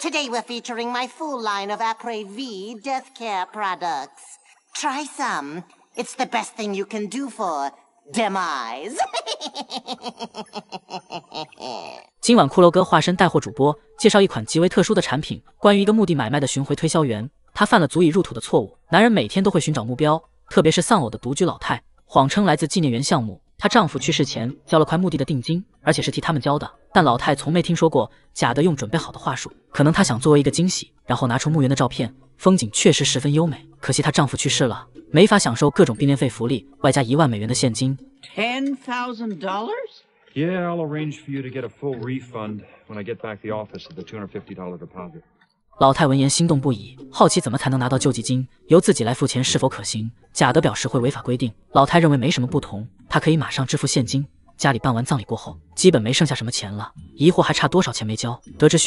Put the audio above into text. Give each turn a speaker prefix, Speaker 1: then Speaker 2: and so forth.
Speaker 1: Today we're featuring my full line of a p r è v death care products. Try some; it's the best thing you can do for demise.
Speaker 2: 今晚，骷髅哥化身带货主播，介绍一款极为特殊的产品。关于一个墓地买卖的巡回推销员，他犯了足以入土的错误。男人每天都会寻找目标，特别是丧偶的独居老太，谎称来自纪念园项目。她丈夫去世前交了块墓地的定金，而且是替他们交的。但老太从没听说过。贾德用准备好的话术，可能她想作为一个惊喜，然后拿出墓园的照片，风景确实十分优美。可惜她丈夫去世了，没法享受各种殡殓费福利，外加一万美元的现金。
Speaker 3: Ten thousand dollars?
Speaker 4: Yeah, I'll arrange for you to get a full refund when I get back t h e office of the two hundred fifty dollar deposit.
Speaker 2: 老太闻言心动不已，好奇怎么才能拿到救济金，由自己来付钱是否可行？贾德表示会违法规定。老太认为没什么不同。他可以马上支付现金。家里办完葬礼过后，基本没剩下什么钱了。疑惑还差多少钱没交，得知需要。